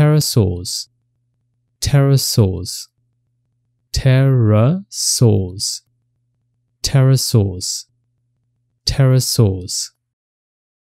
pterosaurs, pterosaurs, pterosaurs, pterosaurs, pterosaurs.